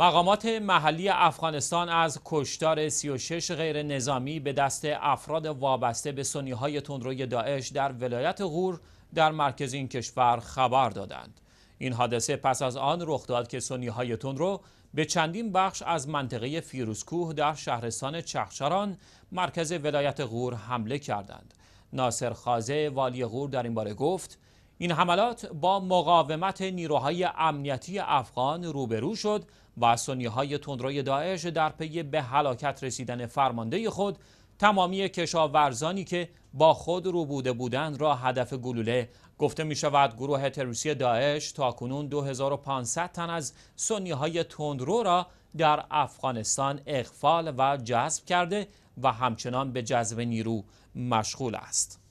مقامات محلی افغانستان از کشتار 36 غیر نظامی به دست افراد وابسته به سنی های تندروی داعش در ولایت غور در مرکز این کشور خبر دادند. این حادثه پس از آن رخ داد که سنی های تندرو به چندین بخش از منطقه فیروزکوه در شهرستان چخچران مرکز ولایت غور حمله کردند. ناصر خازه والی غور در این باره گفت این حملات با مقاومت نیروهای امنیتی افغان روبرو شد و سنیهای تندروی داعش در پی به هلاکت رسیدن فرمانده خود تمامی کشاورزانی که با خود رو بوده بودند را هدف گلوله گفته می شود گروه تروریستی داعش تا کنون 2500 تن از سنیهای تندرو را در افغانستان اغفال و جذب کرده و همچنان به جذب نیرو مشغول است.